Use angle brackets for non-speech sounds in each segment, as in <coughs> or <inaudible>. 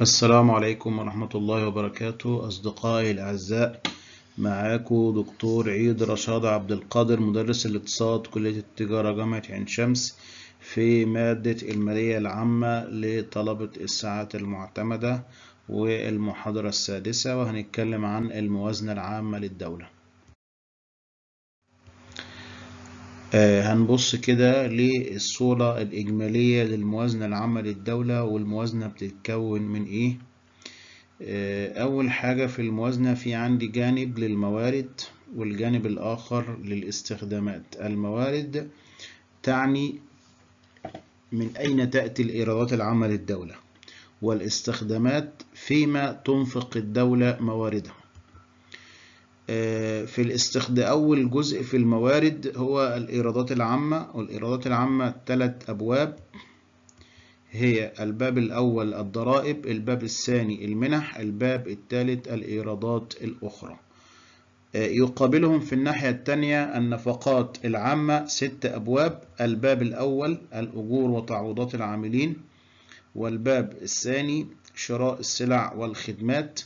السلام عليكم ورحمة الله وبركاته أصدقائي الأعزاء معاكم دكتور عيد رشاد عبد القادر مدرس الاقتصاد كلية التجارة جامعة عين شمس في مادة المالية العامة لطلبة الساعات المعتمدة والمحاضرة السادسة وهنتكلم عن الموازنة العامة للدولة آه، هنبص كده للصورة الإجمالية للموازنة العامة للدولة والموازنة بتتكون من إيه؟ آه، أول حاجة في الموازنة في عندي جانب للموارد والجانب الآخر للاستخدامات الموارد تعني من أين تأتي الإيرادات العامة للدولة والاستخدامات فيما تنفق الدولة مواردها آه، في الاستخدام أول جزء في الموارد هو الإيرادات العامة والإيرادات العامة ثلاث أبواب هي الباب الأول الضرائب الباب الثاني المنح الباب الثالث الإيرادات الأخرى آه، يقابلهم في الناحية الثانية النفقات العامة ست أبواب الباب الأول الأجور وتعويضات العاملين والباب الثاني شراء السلع والخدمات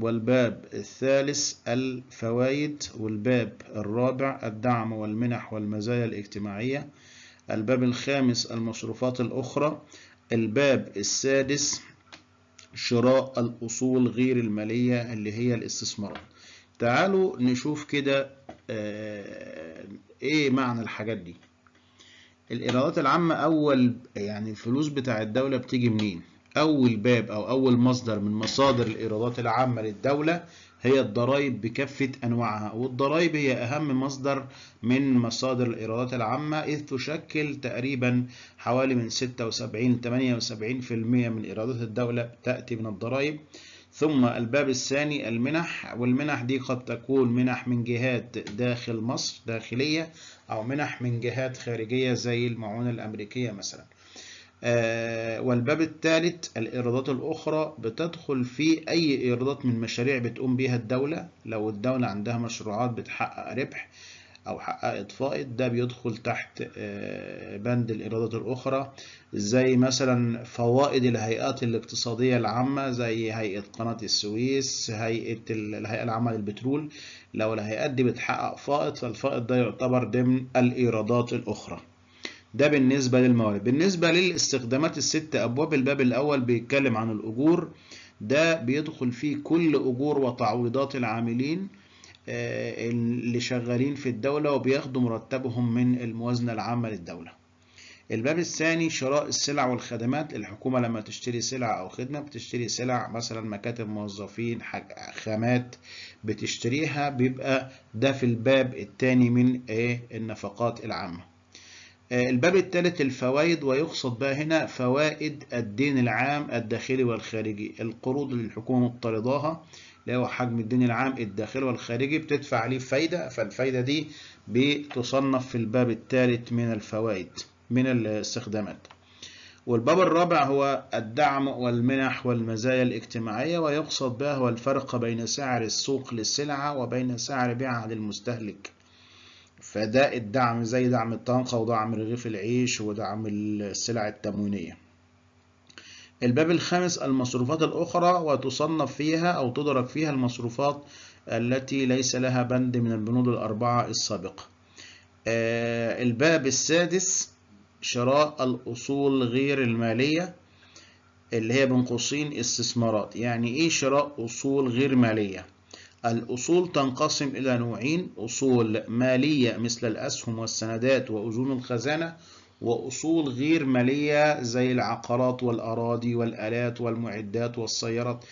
والباب الثالث الفوائد والباب الرابع الدعم والمنح والمزايا الاجتماعية الباب الخامس المصروفات الأخرى الباب السادس شراء الأصول غير المالية اللي هي الاستثمارات تعالوا نشوف كده آه، ايه معنى الحاجات دي الإيرادات العامة أول يعني الفلوس بتاع الدولة بتيجي منين أول باب أو أول مصدر من مصادر الإيرادات العامة للدولة هي الضرائب بكافة أنواعها والضرائب هي أهم مصدر من مصادر الإيرادات العامة إذ تشكل تقريبا حوالي من 76 78% من إيرادات الدولة تأتي من الضرائب ثم الباب الثاني المنح والمنح دي قد تكون منح من جهات داخل مصر داخلية أو منح من جهات خارجية زي المعونة الأمريكية مثلا آه، والباب الثالث الإيرادات الأخرى بتدخل في أي إيرادات من مشاريع بتقوم بيها الدولة لو الدولة عندها مشروعات بتحقق ربح أو حققت فائض ده بيدخل تحت آه، بند الإيرادات الأخرى زي مثلا فوائد الهيئات الاقتصادية العامة زي هيئة قناة السويس هيئة الهيئة العامة للبترول لو الهيئات دي بتحقق فائض فالفائض ده يعتبر ضمن الإيرادات الأخرى ده بالنسبة للموارد بالنسبة للاستخدامات الست أبواب الباب الأول بيتكلم عن الأجور ده بيدخل فيه كل أجور وتعويضات العاملين آه، اللي شغالين في الدولة وبياخدوا مرتبهم من الموازنة العامة للدولة الباب الثاني شراء السلع والخدمات الحكومة لما تشتري سلع أو خدمة بتشتري سلع مثلا مكاتب موظفين خامات بتشتريها بيبقى ده في الباب الثاني من إيه؟ النفقات العامة آه، الباب الثالث الفوائد ويقصد بها هنا فوائد الدين العام الداخلي والخارجي القروض اللي الحكومة مقترضاها اللي هو حجم الدين العام الداخلي والخارجي بتدفع عليه فايدة فالفايدة دي بتصنف في الباب الثالث من الفوائد من الاستخدامات والباب الرابع هو الدعم والمنح والمزايا الاجتماعية ويقصد بها هو الفرق بين سعر السوق للسلعة وبين سعر بيعها للمستهلك فده الدعم زي دعم الطنقة ودعم رغيف العيش ودعم السلع التموينية الباب الخامس المصروفات الأخرى وتصنف فيها أو تدرك فيها المصروفات التي ليس لها بند من البنود الأربعة السابقة آه، الباب السادس شراء الأصول غير المالية اللي هي بين قوسين استثمارات يعني إيه شراء أصول غير مالية الأصول تنقسم إلى نوعين أصول مالية مثل الأسهم والسندات وأذون الخزانة وأصول غير مالية زي العقارات والأراضي والآلات والمعدات والسيارات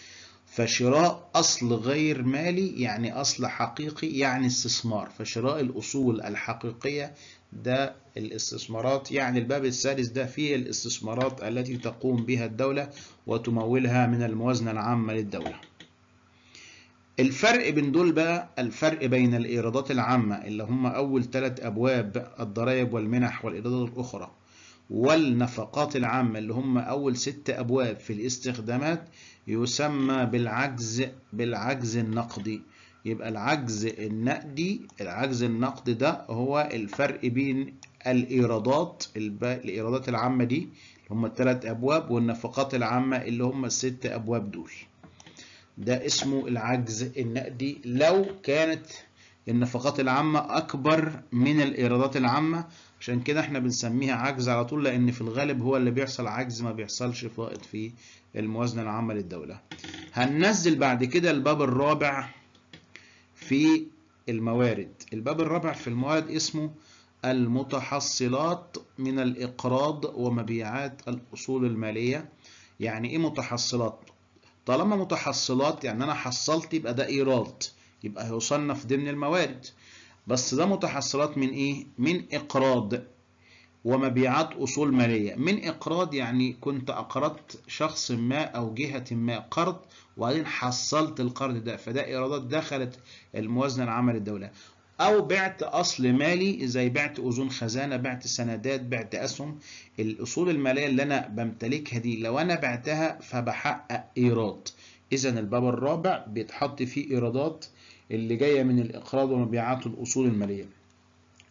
فشراء أصل غير مالي يعني أصل حقيقي يعني استثمار فشراء الأصول الحقيقية ده الاستثمارات يعني الباب السادس ده فيه الاستثمارات التي تقوم بها الدولة وتمولها من الموازنة العامة للدولة الفرق بين دول بقى الفرق بين الإيرادات العامة اللي هم أول ثلاث أبواب الضرائب والمنح والإيرادات الأخرى والنفقات العامة اللي هم أول ست أبواب في الاستخدامات يسمى بالعجز بالعجز النقدي يبقى العجز النقدي العجز النقدي ده هو الفرق بين الإيرادات الإيرادات العامة دي اللي هم الثلاث أبواب والنفقات العامة اللي هم الست أبواب دول ده اسمه العجز النقدي لو كانت النفقات العامة أكبر من الإيرادات العامة عشان كده احنا بنسميها عجز على طول لأن في الغالب هو اللي بيحصل عجز ما بيحصلش فائض في الموازنة العامة للدولة. هننزل بعد كده الباب الرابع في الموارد. الباب الرابع في الموارد اسمه المتحصلات من الإقراض ومبيعات الأصول المالية. يعني إيه متحصلات؟ طالما متحصلات يعني انا حصلت يبقى ده ايراد يبقى هيصنف ضمن الموارد بس ده متحصلات من ايه من اقراض ومبيعات اصول ماليه من اقراض يعني كنت اقرضت شخص ما او جهه ما قرض وبعدين حصلت القرض ده فده ايرادات دخلت الموازنه العامه للدوله أو بعت أصل مالي زي بعت أذون خزانة بعت سندات بعت أسهم الأصول المالية اللي أنا بمتلكها دي لو أنا بعتها فبحقق إيراد إذا الباب الرابع بيتحط فيه إيرادات اللي جاية من الإقراض ومبيعات الأصول المالية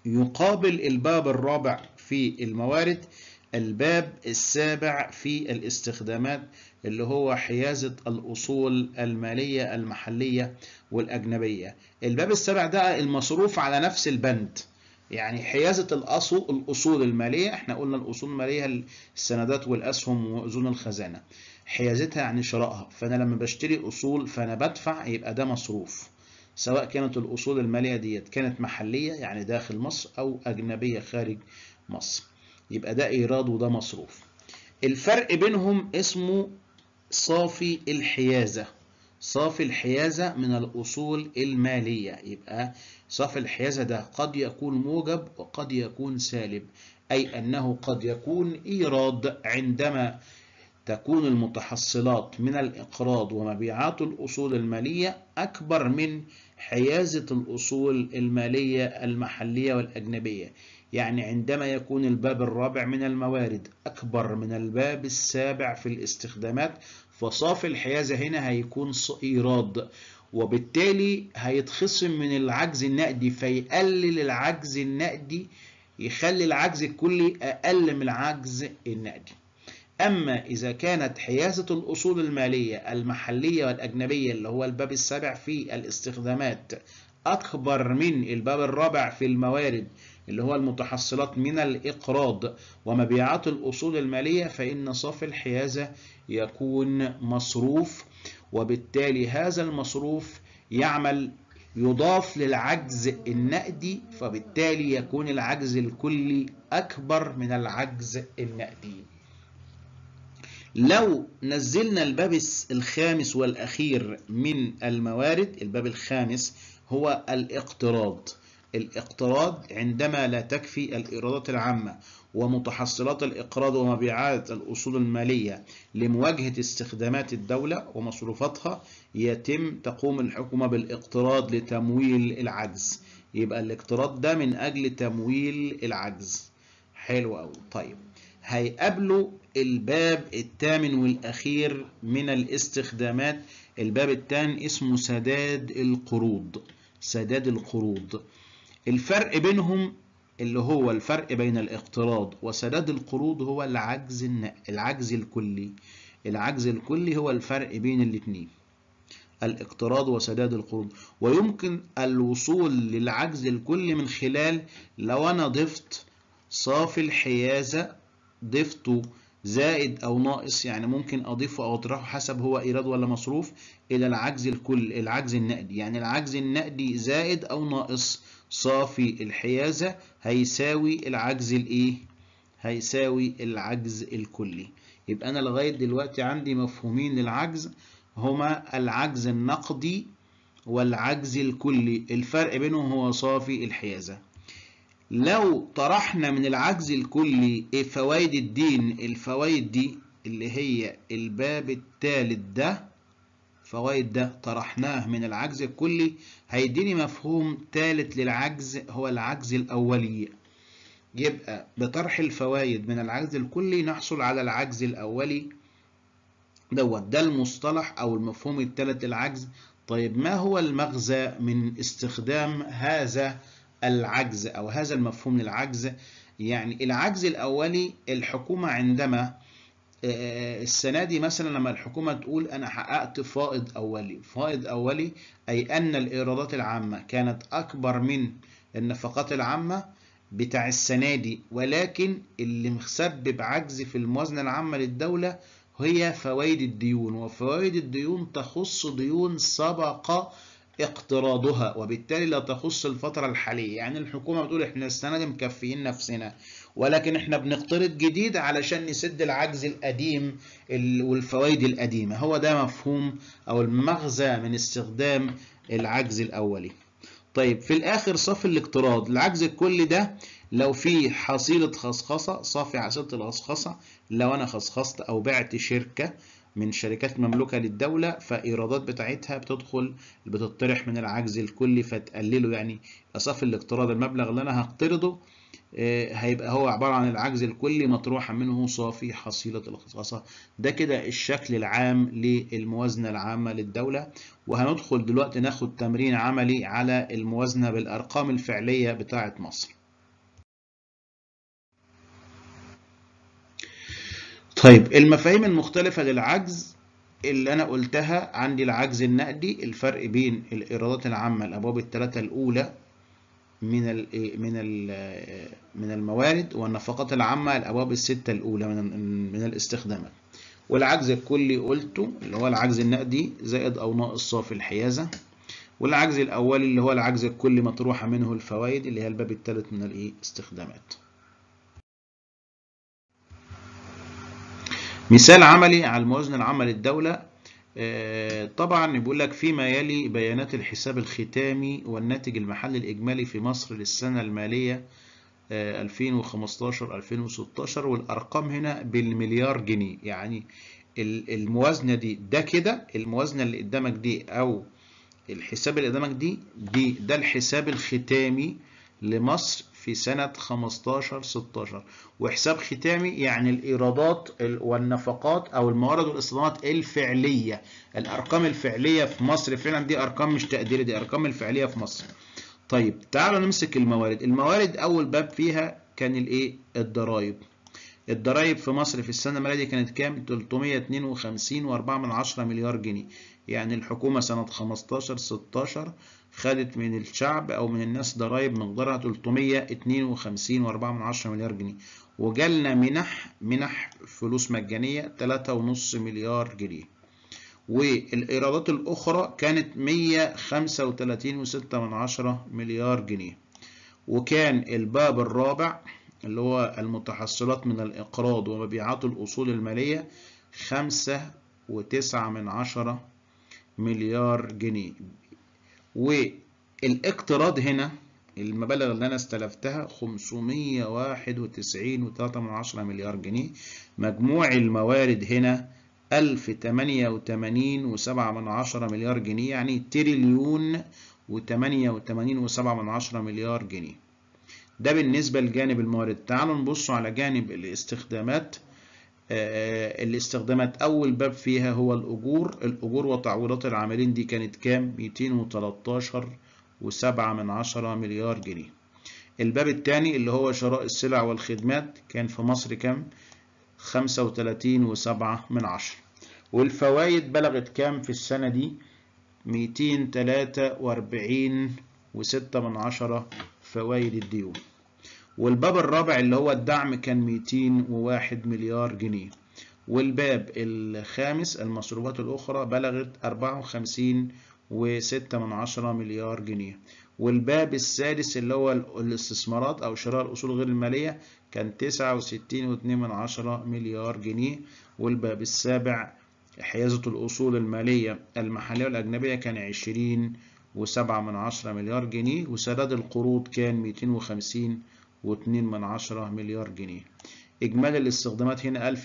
يقابل الباب الرابع في الموارد الباب السابع في الاستخدامات اللي هو حيازة الأصول المالية المحلية والأجنبية الباب السابع ده المصروف على نفس البند يعني حيازة الأصول, المالية احنا قلنا الأصول المالية السندات والأسهم وأذون الخزانة حيازتها يعني شرائها فأنا لما بشتري أصول فأنا بدفع يبقى ده مصروف سواء كانت الأصول المالية ديت كانت محلية يعني داخل مصر أو أجنبية خارج مصر يبقى ده ايراد وده مصروف الفرق بينهم اسمه صافي الحيازه صافي الحيازه من الاصول الماليه يبقى صافي الحيازه ده قد يكون موجب وقد يكون سالب اي انه قد يكون ايراد عندما تكون المتحصلات من الإقراض ومبيعات الأصول المالية أكبر من حيازة الأصول المالية المحلية والأجنبية يعني عندما يكون الباب الرابع من الموارد أكبر من الباب السابع في الاستخدامات فصافي الحيازة هنا هيكون إيراد وبالتالي هيتخصم من العجز النقدي فيقلل العجز النقدي يخلي العجز الكلي أقل من العجز النقدي أما إذا كانت حيازة الأصول المالية المحلية والأجنبية اللي هو الباب السابع في الاستخدامات أكبر من الباب الرابع في الموارد اللي هو المتحصلات من الإقراض ومبيعات الأصول المالية فإن صافي الحيازة يكون مصروف وبالتالي هذا المصروف يعمل يضاف للعجز النقدي فبالتالي يكون العجز الكلي أكبر من العجز النقدي لو نزلنا الباب الخامس والأخير من الموارد الباب الخامس هو الاقتراض الاقتراض عندما لا تكفي الإيرادات العامة ومتحصلات الإقراض ومبيعات الأصول المالية لمواجهة استخدامات الدولة ومصروفاتها يتم تقوم الحكومة بالاقتراض لتمويل العجز يبقى الاقتراض ده من أجل تمويل العجز حلو أوي طيب هيقابلوا الباب الثامن والأخير من الاستخدامات الباب الثاني اسمه سداد القروض سداد القروض الفرق بينهم اللي هو الفرق بين الاقتراض وسداد القروض هو العجز العجز الكلي العجز الكلي هو الفرق بين الاثنين الاقتراض وسداد القروض ويمكن الوصول للعجز الكلي من خلال لو انا ضفت صافي الحيازة ضفته زائد او ناقص يعني ممكن اضيفه او اطرحه حسب هو ايراد ولا مصروف الى العجز الكل العجز النقدي يعني العجز النقدي زائد او ناقص صافي الحيازة هيساوي العجز الايه هيساوي العجز الكلي يبقى انا لغاية دلوقتي عندي مفهومين للعجز هما العجز النقدي والعجز الكلي الفرق بينهم هو صافي الحيازة لو طرحنا من العجز الكلي إيه فوائد الدين الفوائد دي اللي هي الباب الثالث ده فوائد ده طرحناه من العجز الكلي هيديني مفهوم ثالث للعجز هو العجز الأولي يبقى بطرح الفوائد من العجز الكلي نحصل على العجز الأولي دوت ده المصطلح أو المفهوم الثالث للعجز طيب ما هو المغزى من استخدام هذا العجز أو هذا المفهوم للعجز يعني العجز الأولي الحكومة عندما آه، السنة دي مثلا لما الحكومة تقول أنا حققت فائض أولي فائض أولي أي أن الإيرادات العامة كانت أكبر من النفقات العامة بتاع السنة دي ولكن اللي مسبب عجز في الموازنة العامة للدولة هي فوائد الديون وفوائد الديون تخص ديون سبق اقتراضها وبالتالي لا تخص الفترة الحالية يعني الحكومة بتقول احنا السنة دي مكفيين نفسنا ولكن احنا بنقترض جديد علشان نسد العجز القديم والفوائد القديمة هو ده مفهوم أو المغزى من استخدام العجز الأولي طيب في الآخر صف الاقتراض العجز الكلي ده لو في حصيلة خصخصة صافي حصيلة الخصخصة لو أنا خصخصت أو بعت شركة من شركات مملوكة للدولة فإيرادات بتاعتها بتدخل بتطرح من العجز الكلي فتقلله يعني أصف الاقتراض المبلغ اللي أنا هقترضه إيه، هيبقى هو عبارة عن العجز الكلي مطروح منه صافي حصيلة الخصاصة ده كده الشكل العام للموازنة العامة للدولة وهندخل دلوقتي ناخد تمرين عملي على الموازنة بالأرقام الفعلية بتاعة مصر طيب المفاهيم المختلفة للعجز اللي أنا قلتها عندي العجز النقدي الفرق بين الإيرادات العامة الأبواب الثلاثة الأولى من إيه، من من الموارد والنفقات العامة الأبواب الستة الأولى من من الاستخدامات والعجز الكلي قلته اللي هو العجز النقدي زائد أو ناقص صافي الحيازة والعجز الأولي اللي هو العجز الكلي مطروحة منه الفوائد اللي هي الباب الثالث من الاستخدامات إيه، مثال عملي على الموازنة العامة للدولة آه، طبعا بيقول لك فيما يلي بيانات الحساب الختامي والناتج المحلي الإجمالي في مصر للسنة المالية 2015-2016 آه، والأرقام هنا بالمليار جنيه يعني الموازنة دي ده كده الموازنة اللي قدامك دي أو الحساب اللي قدامك دي, دي ده الحساب الختامي لمصر في سنة 15-16 وحساب ختامي يعني الإيرادات والنفقات أو الموارد والإصدامات الفعلية الأرقام الفعلية في مصر فعلا دي أرقام مش تقديري دي أرقام الفعلية في مصر طيب تعالوا نمسك الموارد الموارد أول باب فيها كان الإيه الضرايب الضرايب في مصر في السنة المالية كانت كام 352.4 مليار جنيه يعني الحكومة سنة 15 16 خدت من الشعب أو من الناس ضرائب مقدارها 352 وأربعة من عشرة مليار جنيه وجالنا منح منح فلوس مجانية 3.5 مليار جنيه والإيرادات الأخرى كانت 135.6 من عشرة مليار جنيه وكان الباب الرابع اللي هو المتحصلات من الإقراض ومبيعات الأصول المالية خمسة وتسعة من عشرة مليار جنيه والاقتراض هنا المبالغ اللي انا استلفتها 591.3 مليار جنيه مجموع الموارد هنا 1088.7 مليار جنيه يعني تريليون و88.7 مليار جنيه ده بالنسبة لجانب الموارد تعالوا نبصوا على جانب الاستخدامات آه، آه، اللي استخدمت أول باب فيها هو الأجور الأجور وتعويضات العاملين دي كانت كام؟ وتلاتاشر وسبعة من عشرة مليار جنيه الباب الثاني اللي هو شراء السلع والخدمات كان في مصر كام؟ وتلاتين وسبعة من عشرة والفوائد بلغت كام في السنة دي؟ واربعين وستة من عشرة فوائد الديون والباب الرابع اللي هو الدعم كان 201 مليار جنيه والباب الخامس المصروفات الأخرى بلغت 54 وستة من عشرة مليار جنيه والباب السادس اللي هو الاستثمارات أو شراء الأصول غير المالية كان تسعة وستين واتنين من عشرة مليار جنيه والباب السابع حيازة الأصول المالية المحلية والأجنبية كان عشرين وسبعة من عشرة مليار جنيه وسداد القروض كان ميتين وخمسين من عشرة مليار جنيه إجمالي الاستخدامات هنا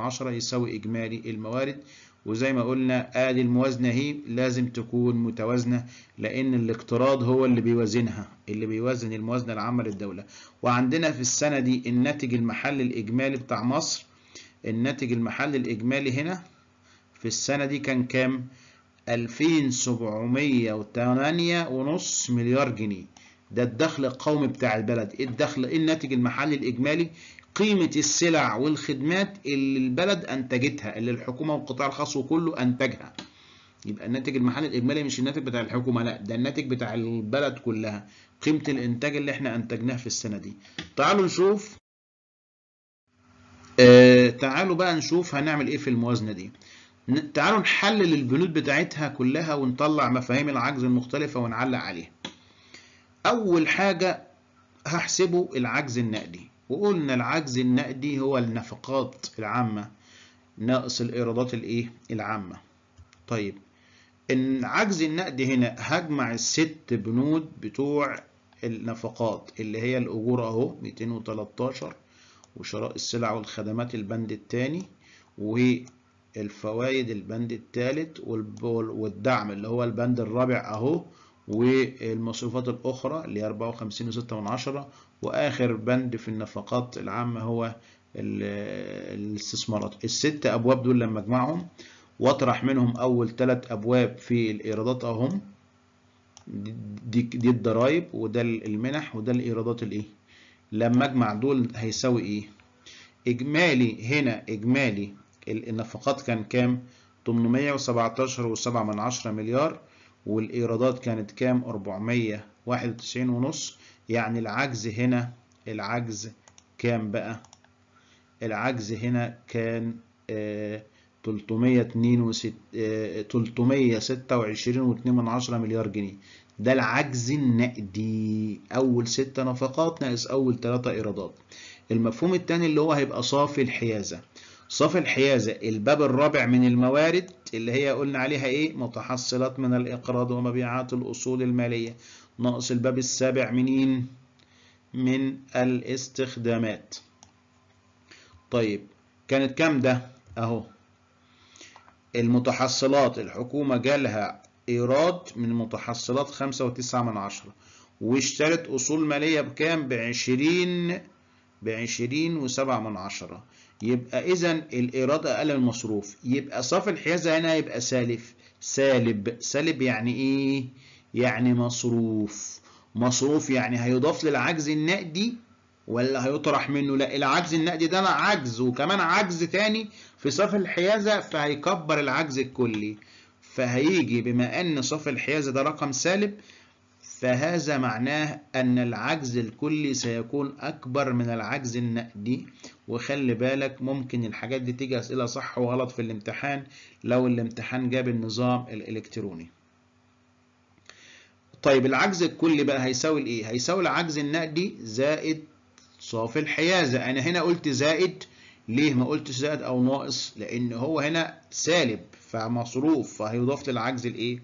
عشرة يساوي إجمالي الموارد وزي ما قلنا آدي الموازنة هي لازم تكون متوازنة لأن الاقتراض هو اللي بيوازنها اللي بيوازن الموازنة العامة للدولة وعندنا في السنة دي الناتج المحلي الإجمالي بتاع مصر الناتج المحلي الإجمالي هنا في السنة دي كان كام؟ 2708.5 مليار جنيه ده الدخل القومي بتاع البلد إيه الدخل إيه الناتج المحلي الإجمالي قيمة السلع والخدمات اللي البلد أنتجتها اللي الحكومة والقطاع الخاص وكله أنتجها يبقى الناتج المحلي الإجمالي مش الناتج بتاع الحكومة لا ده الناتج بتاع البلد كلها قيمة الإنتاج اللي احنا أنتجناه في السنة دي تعالوا نشوف آه تعالوا بقى نشوف هنعمل إيه في الموازنة دي تعالوا نحلل البنود بتاعتها كلها ونطلع مفاهيم العجز المختلفة ونعلق عليها أول حاجة هحسبه العجز النقدي وقلنا العجز النقدي هو النفقات العامة ناقص الإيرادات الإيه العامة طيب العجز النقدي هنا هجمع الست بنود بتوع النفقات اللي هي الأجور أهو 213 وشراء السلع والخدمات البند الثاني والفوائد البند الثالث والدعم اللي هو البند الرابع أهو والمصروفات الأخرى اللي هي أربعة وخمسين وستة من عشرة وآخر بند في النفقات العامة هو الاستثمارات الست أبواب دول لما أجمعهم واطرح منهم أول ثلاث أبواب في الإيرادات أهم دي, دي الضرايب وده المنح وده الإيرادات الإيه لما أجمع دول هيساوي إيه إجمالي هنا إجمالي النفقات كان كام 817.7 مليار والإيرادات كانت كام 491 ونص يعني العجز هنا العجز كام بقى العجز هنا كان آه، من 326.2 آه، مليار جنيه ده العجز النقدي اول ستة نفقات ناقص اول ثلاثة ايرادات المفهوم الثاني اللي هو هيبقى صافي الحيازه صف الحيازة الباب الرابع من الموارد اللي هي قلنا عليها ايه متحصلات من الإقراض ومبيعات الأصول المالية ناقص الباب السابع منين إيه؟ من الاستخدامات طيب كانت كام ده اهو المتحصلات الحكومة جالها إيراد من متحصلات خمسة وتسعة من عشرة واشترت أصول مالية بكام بعشرين بعشرين وسبعة من عشرة يبقى إذا الإيراد أقل من المصروف يبقى صافي الحيازة هنا هيبقى سالب سالب سالب يعني إيه؟ يعني مصروف مصروف يعني هيضاف للعجز النقدي ولا هيطرح منه لا العجز النقدي ده أنا عجز وكمان عجز تاني في صف الحيازة فهيكبر العجز الكلي فهيجي بما أن صف الحيازة ده رقم سالب فهذا معناه أن العجز الكلي سيكون أكبر من العجز النقدي وخلي بالك ممكن الحاجات دي تيجي أسئلة صح وغلط في الامتحان لو الامتحان جاب النظام الإلكتروني طيب العجز الكلي بقى هيساوي الإيه؟ هيساوي العجز النقدي زائد صافي الحيازة أنا هنا قلت زائد ليه ما قلتش زائد أو ناقص؟ لأن هو هنا سالب فمصروف فهيضاف للعجز الإيه؟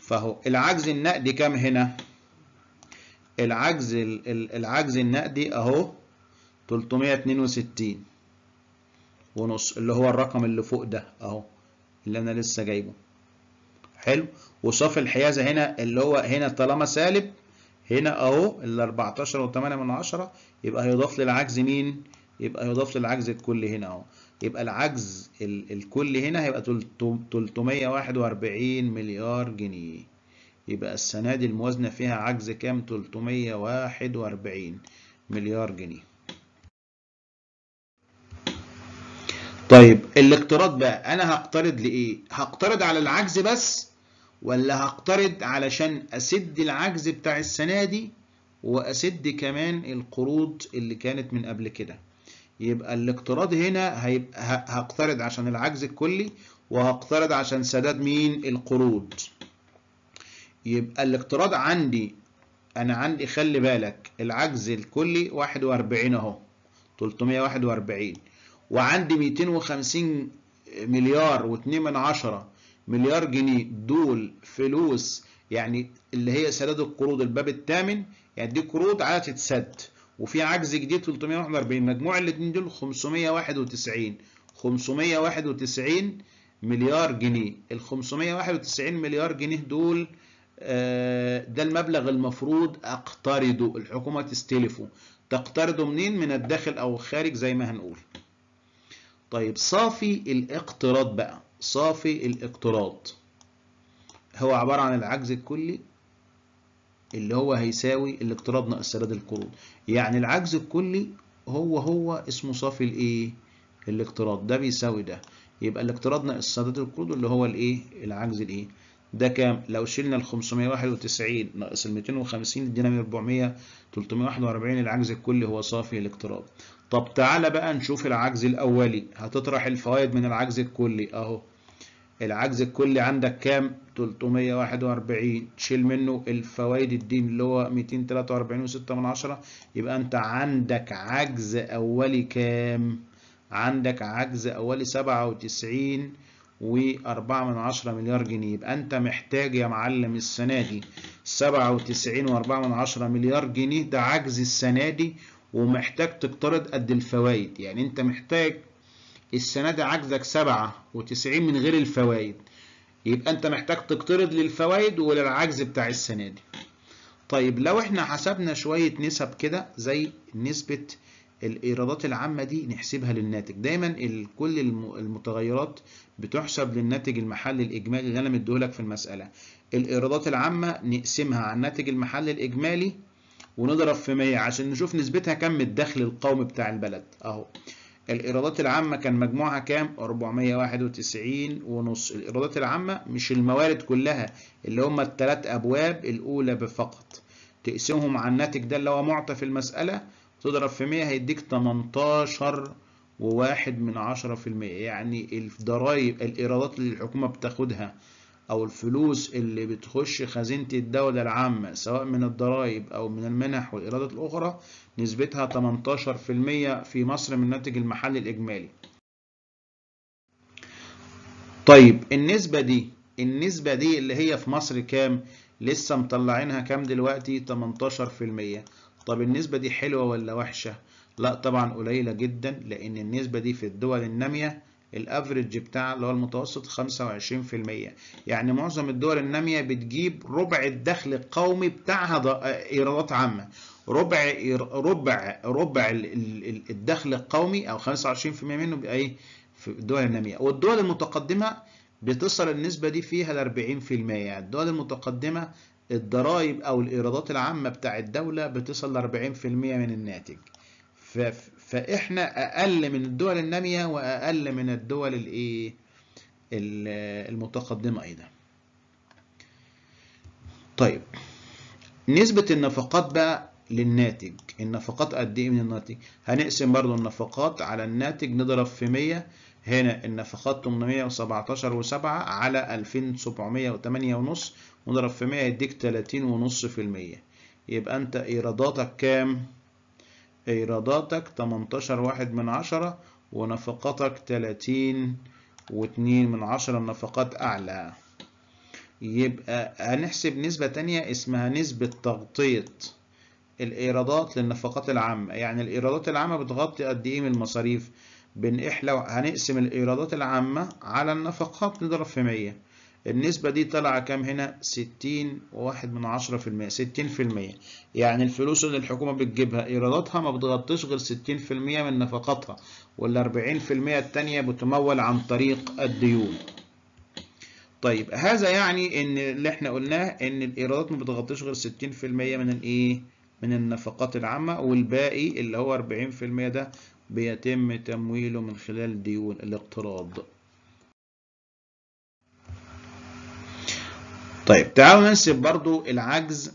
فهو العجز النقدي كام هنا العجز العجز النقدي اهو 362 ونص اللي هو الرقم اللي فوق ده اهو اللي انا لسه جايبه حلو وصافي الحيازه هنا اللي هو هنا طالما سالب هنا اهو ال 14.8 من يبقى هيضاف للعجز مين؟ يبقى هيضاف للعجز الكلي هنا اهو يبقى العجز الكلي هنا هيبقى 341 مليار جنيه يبقى السنة دي الموازنة فيها عجز كام 341 مليار جنيه طيب الاقتراض بقى انا هقترض لايه هقترض على العجز بس ولا هقترض علشان اسد العجز بتاع السنة دي واسد كمان القروض اللي كانت من قبل كده يبقى الاقتراض هنا هيبقى هقترض عشان العجز الكلي وهقترض عشان سداد مين القروض يبقى الاقتراض عندي انا عندي خلي بالك العجز الكلي 41 اهو 341 وعندي 250 مليار و2 من عشرة مليار جنيه دول فلوس يعني اللي هي سداد القروض الباب الثامن يعني دي قروض عايزه تتسد وفي عجز جديد 341 مجموع الاثنين دول 591 591 مليار جنيه ال 591 مليار جنيه دول آه، ده المبلغ المفروض اقترضه الحكومه تستلفه تقترضه منين من الداخل او الخارج زي ما هنقول طيب صافي الاقتراض بقى صافي الاقتراض هو عباره عن العجز الكلي اللي هو هيساوي الاقتراب ناقص سداد القروض يعني العجز الكلي هو هو اسمه صافي الايه الاقتراض ده بيساوي ده يبقى الاقتراض ناقص سداد القروض اللي هو الايه العجز الايه ده كام لو شلنا ال 591 ناقص ال 250 ادينا من 400 341 العجز الكلي هو صافي الاقتراض طب تعالى بقى نشوف العجز الاولي هتطرح الفوائد من العجز الكلي اهو العجز الكلي عندك كام 341 تشيل منه الفوائد الدين اللي هو من عشرة يبقى انت عندك عجز اولي كام عندك عجز اولي 97 وأربعة من عشرة مليار جنيه يبقى أنت محتاج يا معلم السنة دي سبعة وتسعين وأربعة من عشرة مليار جنيه ده عجز السنة دي ومحتاج تقترض قد الفوائد يعني أنت محتاج السنة دي عجزك وتسعين من غير الفوائد يبقى أنت محتاج تقترض للفوائد وللعجز بتاع السنة دي. طيب لو احنا حسبنا شوية نسب كده زي نسبة الإيرادات العامة دي نحسبها للناتج دايما كل المتغيرات بتحسب للناتج المحلي الإجمالي اللي أنا مديهولك في المسألة الإيرادات العامة نقسمها على الناتج المحلي الإجمالي ونضرب في 100 عشان نشوف نسبتها كم الدخل القومي بتاع البلد أهو الإيرادات العامة كان مجموعها كام؟ 491 ونص الإيرادات العامة مش الموارد كلها اللي هم التلات أبواب الأولى فقط تقسمهم على الناتج ده اللي هو معطى في المسألة تضرب في 100 هيديك 18 وواحد من عشرة في المية يعني الضرايب الإيرادات اللي الحكومة بتاخدها أو الفلوس اللي بتخش خزينة الدولة العامة سواء من الضرائب أو من المنح والإيرادات الأخرى نسبتها 18% في مصر من الناتج المحلي الإجمالي. طيب النسبة دي النسبة دي اللي هي في مصر كام؟ لسه مطلعينها كام دلوقتي؟ 18%. طب النسبة دي حلوة ولا وحشة؟ لا طبعا قليلة جدا لأن النسبة دي في الدول النامية الافريج بتاع اللي هو المتوسط 25% يعني معظم الدول الناميه بتجيب ربع الدخل القومي بتاعها ايرادات عامه ربع ربع ربع الدخل القومي او 25% منه بيبقى ايه في الدول الناميه والدول المتقدمه بتصل النسبه دي فيها ل 40% الدول المتقدمه الضرائب او الايرادات العامه بتاع الدوله بتصل ل 40% من الناتج فاحنا اقل من الدول الناميه واقل من الدول الايه المتقدمه ايضا طيب نسبه النفقات بقى للناتج النفقات قد ايه من الناتج هنقسم برضو النفقات على الناتج نضرب في 100 هنا النفقات 817 و7 على 2708 ونص نضرب في 100 يديك 30 ونص في المية يبقى انت ايراداتك كام إيراداتك تمنتاشر واحد من عشرة ونفقاتك تلاتين واتنين من عشرة النفقات أعلى يبقى هنحسب نسبة تانية اسمها نسبة تغطية الإيرادات للنفقات العامة يعني الإيرادات العامة بتغطي قد إيه من المصاريف بنقسم لو هنقسم الإيرادات العامة على النفقات نضرب في 100 النسبة دي طالعة كام هنا؟ ستين وواحد من عشرة في المية ستين في المية يعني الفلوس اللي الحكومة بتجيبها إيراداتها ما بتغطيش غير ستين في المية من نفقاتها والأربعين في المية التانية بتمول عن طريق الديون طيب هذا يعني إن اللي إحنا قلناه إن الإيرادات ما بتغطيش غير ستين في المية من الإيه؟ من النفقات العامة والباقي اللي هو أربعين في المية ده بيتم تمويله من خلال ديون الاقتراض طيب تعالوا ننسب برضو العجز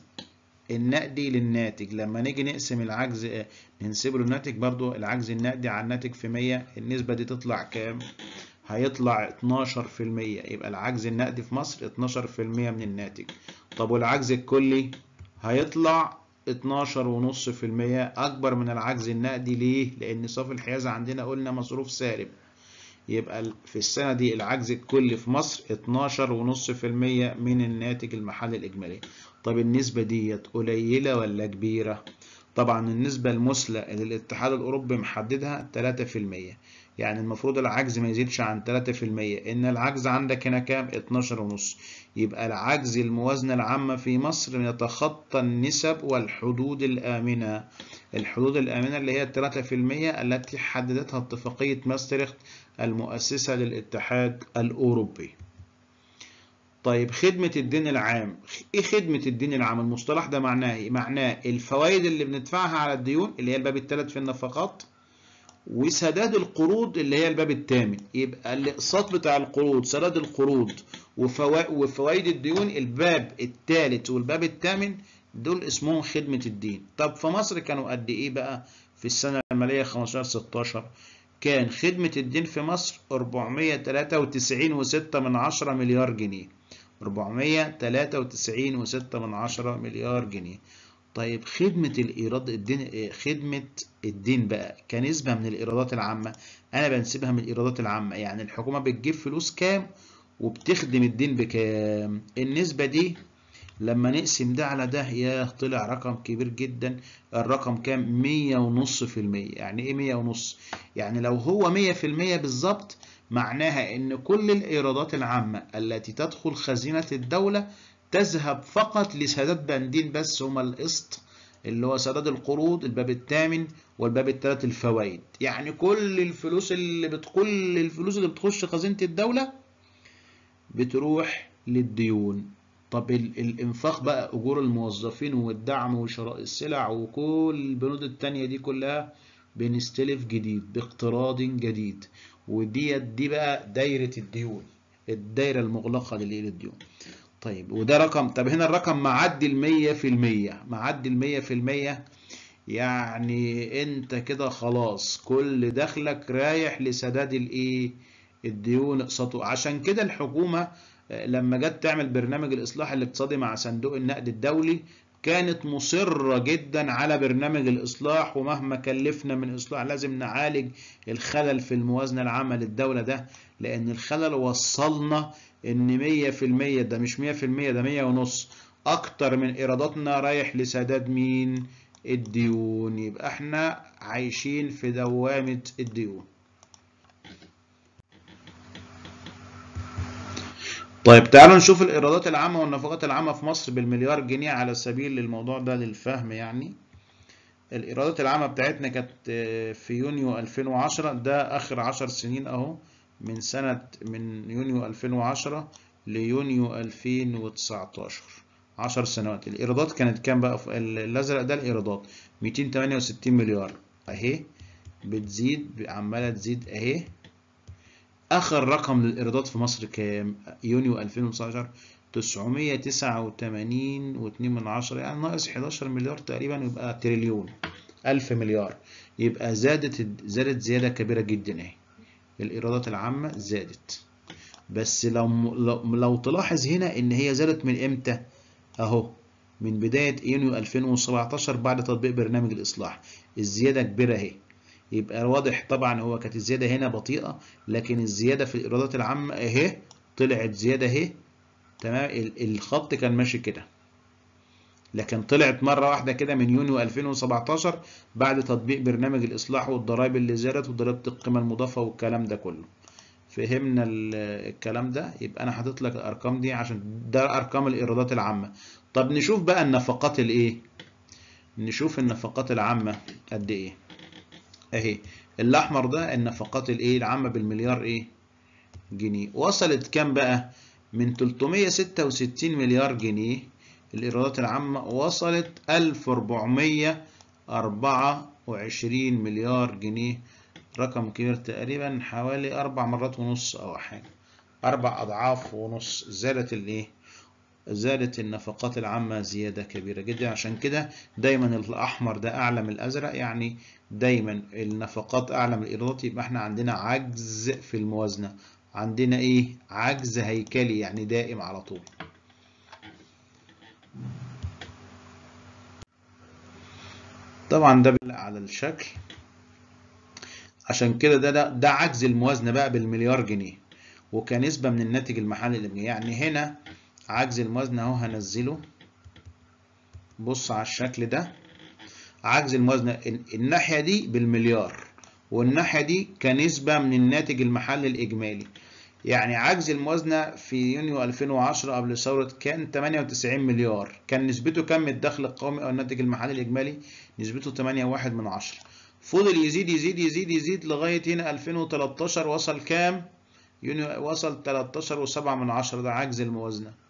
النقدي للناتج لما نيجي نقسم العجز آه، ننسبه للناتج برضو العجز النقدي على الناتج في 100 النسبة دي تطلع كام؟ هيطلع 12% يبقى العجز النقدي في مصر 12% من الناتج طب والعجز الكلي هيطلع 12.5% أكبر من العجز النقدي ليه؟ لأن صافي الحيازة عندنا قلنا مصروف سالب يبقى في السنة دي العجز الكلي في مصر 12.5% من الناتج المحلي الإجمالي طب النسبة ديت قليلة ولا كبيرة؟ طبعا النسبة المثلى اللي الاتحاد الأوروبي محددها 3% يعني المفروض العجز ما يزيدش عن 3% ان العجز عندك هنا كام 12 ونص يبقى العجز الموازنة العامة في مصر يتخطى النسب والحدود الآمنة الحدود الآمنة اللي هي 3% التي حددتها اتفاقية ماستريخت المؤسسة للاتحاد الأوروبي طيب خدمة الدين العام ايه خدمة الدين العام المصطلح ده معناه ايه معناه الفوائد اللي بندفعها على الديون اللي هي الباب الثالث في النفقات وسداد القروض اللي هي الباب الثامن يبقى الاقساط بتاع القروض سداد القروض وفوائد الديون الباب الثالث والباب الثامن دول اسمهم خدمة الدين طب في مصر كانوا قد ايه بقى في السنة المالية 15 16 كان خدمة الدين في مصر 493.6 من 10 مليار جنيه 493.6 من 10 مليار جنيه طيب خدمة الإيراد الدين آه، خدمة الدين بقى كنسبة من الإيرادات العامة أنا بنسبها من الإيرادات العامة يعني الحكومة بتجيب فلوس كام وبتخدم الدين بكام النسبة دي لما نقسم ده على ده ياه طلع رقم كبير جدا الرقم كام مية ونص في المية يعني ايه مية ونص يعني لو هو مية في المية بالظبط معناها ان كل الايرادات العامة التي تدخل خزينة الدولة تذهب فقط لسداد بندين بس هما القسط اللي هو سداد القروض الباب الثامن والباب الثالث الفوائد يعني كل الفلوس اللي بتقول الفلوس اللي بتخش خزينة الدولة بتروح للديون طب الانفاق بقى اجور الموظفين والدعم وشراء السلع وكل البنود التانية دي كلها بنستلف جديد باقتراض جديد وديت دي بقى دايرة الديون الدايرة المغلقة للديون طيب وده رقم طب هنا الرقم معدي المية في المية معدي المية في المية يعني انت كده خلاص كل دخلك رايح لسداد الايه الديون اقساطه عشان كده الحكومة آه، لما جت تعمل برنامج الإصلاح الاقتصادي مع صندوق النقد الدولي كانت مصرة جدا على برنامج الإصلاح ومهما كلفنا من إصلاح لازم نعالج الخلل في الموازنة العامة للدولة ده لأن الخلل وصلنا إن 100% ده مش 100% ده 100 ونص أكتر من إيراداتنا رايح لسداد مين؟ الديون يبقى إحنا عايشين في دوامة الديون طيب تعالوا نشوف الإيرادات العامة والنفقات العامة في مصر بالمليار جنيه على سبيل الموضوع ده للفهم يعني الإيرادات العامة بتاعتنا كانت آه، في يونيو 2010 ده آخر 10 سنين أهو من سنة من يونيو 2010 ليونيو 2019 10 سنوات الإيرادات كانت كام بقى الأزرق ده الإيرادات 268 مليار أهي بتزيد عمالة تزيد أهي اخر رقم للايرادات في مصر كام يونيو 2019 989 و2 من عشرة يعني ناقص 11 مليار تقريبا يبقى تريليون 1000 مليار يبقى زادت زادت زيادة كبيرة جدا اهي الإيرادات العامة زادت بس لو, لو لو تلاحظ هنا إن هي زادت من إمتى؟ أهو من بداية يونيو 2017 بعد تطبيق برنامج الإصلاح الزيادة كبيرة أهي يبقى واضح طبعا هو كانت الزياده هنا بطيئه لكن الزياده في الايرادات العامه اهي طلعت زياده اهي تمام الخط كان ماشي كده لكن طلعت مره واحده كده من يونيو 2017 بعد تطبيق برنامج الاصلاح والضرائب اللي زادت وضريبه القيمه المضافه والكلام ده كله فهمنا الكلام ده يبقى انا حاطط لك الارقام دي عشان ده ارقام الايرادات العامه طب نشوف بقى النفقات الايه نشوف النفقات العامه قد ايه اهي الاحمر ده النفقات الايه العامه بالمليار ايه جنيه وصلت كام بقى من 366 مليار جنيه الايرادات العامه وصلت 1424 مليار جنيه رقم كبير تقريبا حوالي اربع مرات ونص او حاجه اربع اضعاف ونص زادت الايه زادت النفقات العامة زيادة كبيرة جدا عشان كده دايما الأحمر ده أعلى من الأزرق يعني دايما النفقات أعلى من الإيرادات يبقى احنا عندنا عجز في الموازنة عندنا إيه عجز هيكلي يعني دائم على طول طبعا ده على الشكل عشان كده ده, ده ده عجز الموازنة بقى بالمليار جنيه وكنسبة من الناتج المحلي يعني هنا عجز الموازنة اهو هنزله بص على الشكل ده عجز الموازنة الناحية دي بالمليار والناحية دي كنسبة من الناتج المحلي الإجمالي يعني عجز الموازنة في يونيو 2010 قبل الثورة كان 98 مليار كان نسبته كم الدخل القومي أو الناتج المحلي الإجمالي نسبته 8.1 من عشرة فضل يزيد يزيد يزيد يزيد لغاية هنا 2013 وصل كام؟ يونيو وصل 13.7 من عشرة ده عجز الموازنة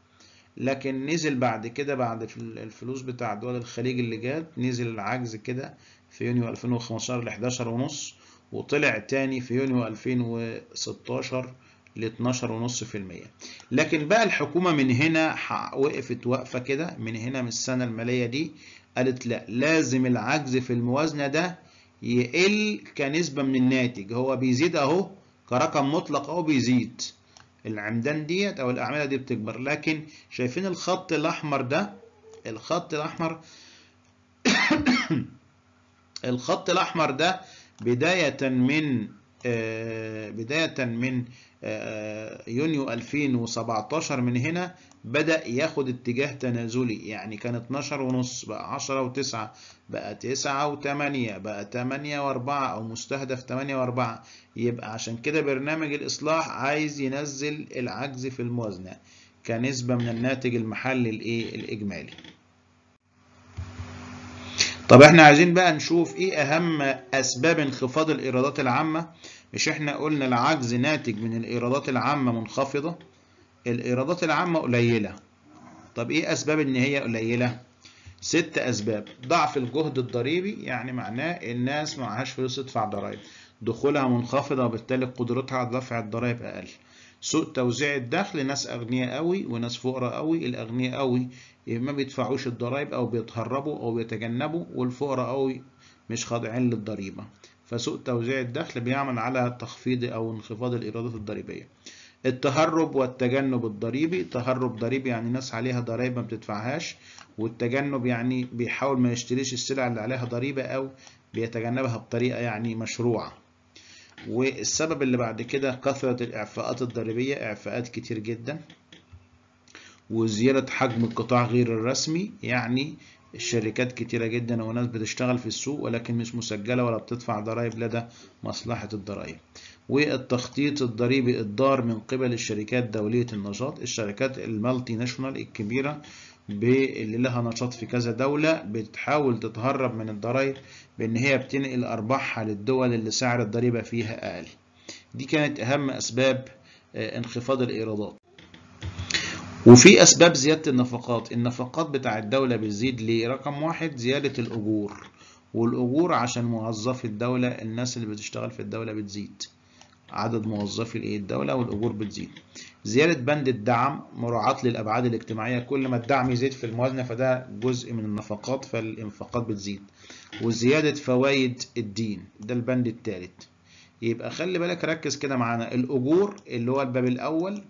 لكن نزل بعد كده بعد الفلوس بتاع دول الخليج اللي جات نزل العجز كده في يونيو 2015 ل 11 ونص وطلع تاني في يونيو 2016 ل 12.5% لكن بقى الحكومة من هنا وقفت وقفة كده من هنا من السنة المالية دي قالت لا لازم العجز في الموازنة ده يقل كنسبة من الناتج هو بيزيد اهو كرقم مطلق اهو بيزيد العمدان ديت او الاعمده دي بتكبر لكن شايفين الخط الاحمر ده الخط الاحمر <coughs> الخط الاحمر ده بدايه من آه، بدايه من آه، يونيو 2017 من هنا بدأ ياخد اتجاه تنازلي يعني كان 12 ونص بقى 10 و9 بقى 9 بقى 9 بقى 8 بقى 8 و 4 أو مستهدف 8 و4 يبقى عشان كده برنامج الإصلاح عايز ينزل العجز في الموازنة كنسبة من الناتج المحلي الإيه الإجمالي طب احنا عايزين بقى نشوف ايه اهم اسباب انخفاض الايرادات العامه مش احنا قلنا العجز ناتج من الايرادات العامه منخفضه الايرادات العامه قليله طب ايه اسباب ان هي قليله ست اسباب ضعف الجهد الضريبي يعني معناه الناس معهاش فلوس تدفع ضرائب دخولها منخفضه وبالتالي قدرتها على دفع الضرائب اقل سوء توزيع الدخل ناس اغنياء قوي وناس فقراء قوي الاغنياء قوي ما بيدفعوش الضرائب او بيتهربوا او بيتجنبوا والفقراء قوي مش خاضعين للضريبه فسوء توزيع الدخل بيعمل على تخفيض أو انخفاض الإيرادات الضريبية التهرب والتجنب الضريبي تهرب ضريبي يعني ناس عليها ضرائب ما بتدفعهاش والتجنب يعني بيحاول ما يشتريش السلع اللي عليها ضريبة أو بيتجنبها بطريقة يعني مشروعة والسبب اللي بعد كده كثرة الإعفاءات الضريبية إعفاءات كتير جدا وزيادة حجم القطاع غير الرسمي يعني الشركات كتيرة جدا وناس بتشتغل في السوق ولكن مش مسجلة ولا بتدفع ضرائب لدى مصلحة الضرائب والتخطيط الضريبي الدار من قبل الشركات دولية النشاط الشركات المالتي ناشونال الكبيرة اللي لها نشاط في كذا دولة بتحاول تتهرب من الضرائب بإن هي بتنقل أرباحها للدول اللي سعر الضريبة فيها أقل دي كانت أهم أسباب آه، انخفاض الإيرادات وفي أسباب زيادة النفقات النفقات بتاع الدولة بتزيد ليه؟ رقم واحد زيادة الأجور والأجور عشان موظفي الدولة الناس اللي بتشتغل في الدولة بتزيد عدد موظفي الدولة والأجور بتزيد زيادة بند الدعم مراعاة للأبعاد الاجتماعية كل ما الدعم يزيد في الموازنة فده جزء من النفقات فالإنفاقات بتزيد وزيادة فوائد الدين ده البند الثالث يبقى خلي بالك ركز كده معانا الأجور اللي هو الباب الأول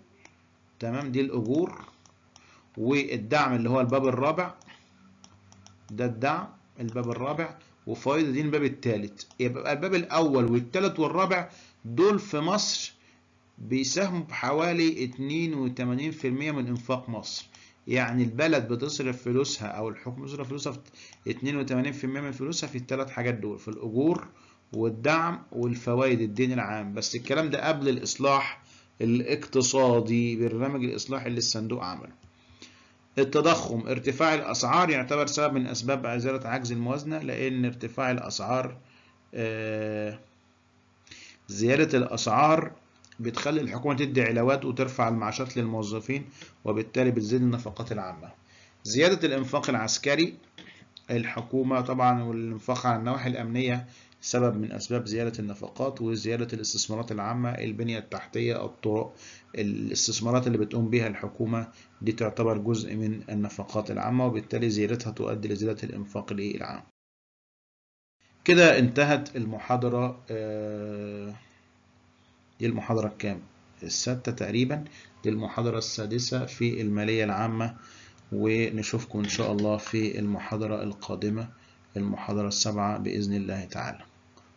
تمام دي الأجور والدعم اللي هو الباب الرابع ده الدعم الباب الرابع وفايده دي الباب الثالث يبقى الباب الأول والثالث والرابع دول في مصر بيساهموا بحوالي 82% من إنفاق مصر يعني البلد بتصرف فلوسها أو الحكم بيصرف فلوسها في 82% من فلوسها في الثلاث حاجات دول في الأجور والدعم والفوائد الدين العام بس الكلام ده قبل الإصلاح الاقتصادي برنامج الإصلاح اللي الصندوق عمله التضخم ارتفاع الأسعار يعتبر سبب من أسباب إزالة عجز الموازنة لأن ارتفاع الأسعار آه، زيادة الأسعار بتخلي الحكومة تدي علاوات وترفع المعاشات للموظفين وبالتالي بتزيد النفقات العامة زيادة الإنفاق العسكري الحكومة طبعا والإنفاق على النواحي الأمنية سبب من أسباب زيادة النفقات وزيادة الاستثمارات العامة البنية التحتية الطرق الاستثمارات اللي بتقوم بها الحكومة دي تعتبر جزء من النفقات العامة وبالتالي زيادتها تؤدي لزيادة الإنفاق العام كده انتهت المحاضرة آه، دي المحاضرة الكام؟ السادسه تقريبا دي المحاضرة السادسة في المالية العامة ونشوفكم إن شاء الله في المحاضرة القادمة المحاضرة السابعة بإذن الله تعالى